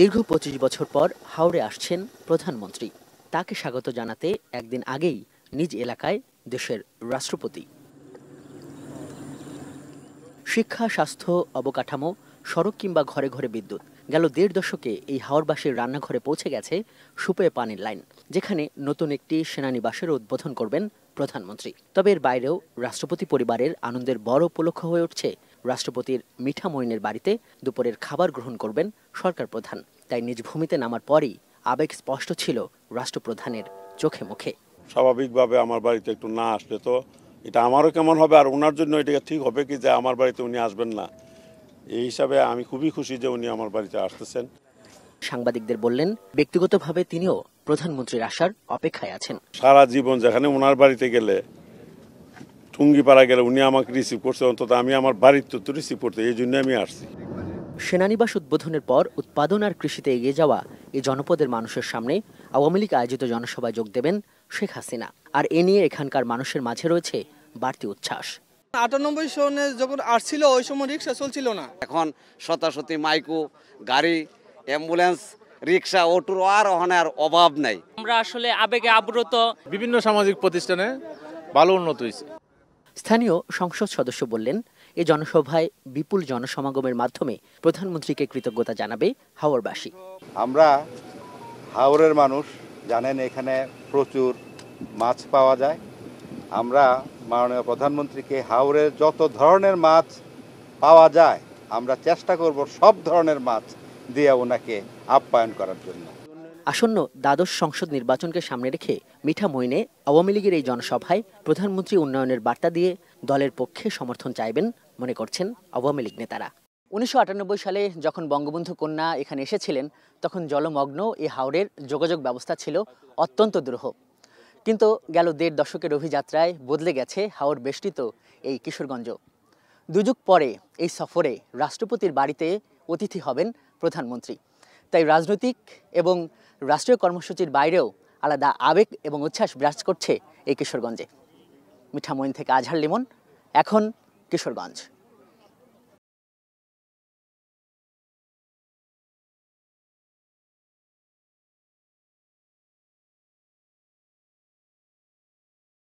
দীর্ঘ পঁচিশ বছর পর হাওড়ে আসছেন প্রধানমন্ত্রী তাকে স্বাগত জানাতে একদিন আগেই নিজ এলাকায় দেশের রাষ্ট্রপতি শিক্ষা স্বাস্থ্য অবকাঠামো সড়ক কিংবা ঘরে ঘরে বিদ্যুৎ গেল দেড় দশকে এই হাওড়বাসীর রান্নাঘরে পৌঁছে গেছে সুপেয় পানির লাইন যেখানে নতুন একটি সেনানিবাসের উদ্বোধন করবেন প্রধানমন্ত্রী তবে এর বাইরেও রাষ্ট্রপতি পরিবারের আনন্দের বড় উপলক্ষ হয়ে উঠছে রাষ্ট্রপতির মিঠা মইনের বাড়িতে দুপুরের খাবার গ্রহণ করবেন সরকার প্রধান তাই নিজ ভূমিতে নামার পরই আবেগ স্পষ্ট ছিল রাষ্ট্রপ্রধানের চোখে মুখে স্বাভাবিকভাবে আমার বাড়িতে একটু না আসলে তো এটা আমারও কেমন হবে আর ওনার জন্য এটা ঠিক হবে কি যে আমার বাড়িতে উনি আসবেন না এই হিসাবে আমি খুবই খুশি যে উনি আমার বাড়িতে আসতেছেন সাংবাদিকদের বললেন ব্যক্তিগতভাবে তিনিও প্রধানমন্ত্রীর আসার অপেক্ষায় আছেন সারা জীবন যেখানে ওনার বাড়িতে গেলে পাড়া গেলে উনি আমাকে রিসিভ করছে অন্তত আমি আমার বাড়ির তো রিসিভ করতে এই জন্য আমি আসছি সেনানিবাস উদ্বোধনের পর উৎপাদন আর কৃষিতে এগিয়ে যাওয়া এই জনপদের মানুষের সামনে আওয়ামী লীগ আয়োজিত জনসভায় যোগ দেবেন শেখ হাসিনা আর এ নিয়ে এখানকার মানুষের মাঝে রয়েছে বাড়তি উচ্ছ্বাস আটানব্বই সনে যখন আসছিল ওই সময় রিক্সা চলছিল না এখন শতাশতি মাইকো গাড়ি অ্যাম্বুলেন্স রিক্সা অটোর আর অহনার অভাব নাই আমরা আসলে আবেগে আবৃত বিভিন্ন সামাজিক প্রতিষ্ঠানে ভালো উন্নত হয়েছে স্থানীয় সংসদ সদস্য বললেন এ জনসভায় বিপুল জনসমাগমের মাধ্যমে প্রধানমন্ত্রীকে কৃতজ্ঞতা জানাবে হাওড়বাসী আমরা হাওড়ের মানুষ জানেন এখানে প্রচুর মাছ পাওয়া যায় আমরা মাননীয় প্রধানমন্ত্রীকে হাওড়ের যত ধরনের মাছ পাওয়া যায় আমরা চেষ্টা করব সব ধরনের মাছ দিয়ে ওনাকে আপ্যায়ন করার জন্য আসন্ন দ্বাদশ সংসদ নির্বাচনকে সামনে রেখে মিঠা মইনে আওয়ামী লীগের এই জনসভায় প্রধানমন্ত্রী উন্নয়নের বার্তা দিয়ে দলের পক্ষে সমর্থন চাইবেন মনে করছেন আওয়ামী লীগ নেতারা উনিশশো সালে যখন বঙ্গবন্ধু কন্যা এখানে এসেছিলেন তখন জলমগ্ন এ হাওড়ের যোগাযোগ ব্যবস্থা ছিল অত্যন্ত দুরূহ কিন্তু গেল দেড় দশকের অভিযাত্রায় বদলে গেছে হাওড় বেষ্টিত এই কিশোরগঞ্জ দুযুগ পরে এই সফরে রাষ্ট্রপতির বাড়িতে অতিথি হবেন প্রধানমন্ত্রী তাই রাজনৈতিক এবং রাষ্ট্রীয় কর্মসূচির বাইরেও আলাদা আবেগ এবং উচ্ছ্বাস বিরাজ করছে এই কিশোরগঞ্জে মিঠামইন থেকে আজহার লিমন এখন কিশোরগঞ্জ